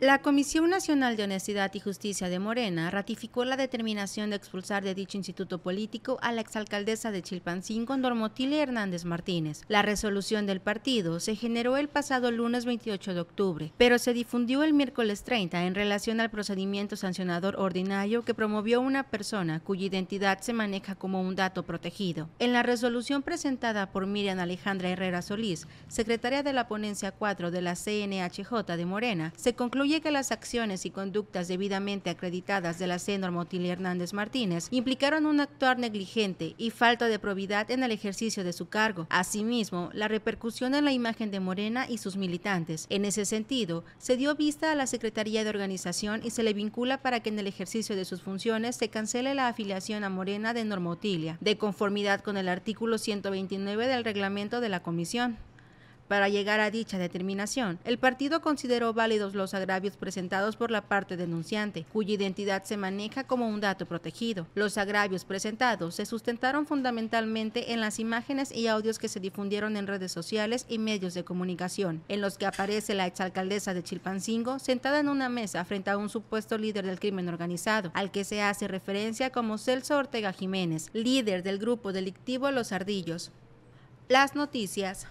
La Comisión Nacional de Honestidad y Justicia de Morena ratificó la determinación de expulsar de dicho instituto político a la exalcaldesa de Chilpancingo, Normotile Hernández Martínez. La resolución del partido se generó el pasado lunes 28 de octubre, pero se difundió el miércoles 30 en relación al procedimiento sancionador ordinario que promovió una persona cuya identidad se maneja como un dato protegido. En la resolución presentada por Miriam Alejandra Herrera Solís, secretaria de la Ponencia 4 de la CNHJ de Morena, se concluye que las acciones y conductas debidamente acreditadas de la senor Normotilia Hernández Martínez implicaron un actuar negligente y falta de probidad en el ejercicio de su cargo. Asimismo, la repercusión en la imagen de Morena y sus militantes. En ese sentido, se dio vista a la Secretaría de Organización y se le vincula para que en el ejercicio de sus funciones se cancele la afiliación a Morena de Normotilia, de conformidad con el artículo 129 del reglamento de la Comisión. Para llegar a dicha determinación, el partido consideró válidos los agravios presentados por la parte denunciante, cuya identidad se maneja como un dato protegido. Los agravios presentados se sustentaron fundamentalmente en las imágenes y audios que se difundieron en redes sociales y medios de comunicación, en los que aparece la exalcaldesa de Chilpancingo sentada en una mesa frente a un supuesto líder del crimen organizado, al que se hace referencia como Celso Ortega Jiménez, líder del grupo delictivo Los Ardillos. Las noticias.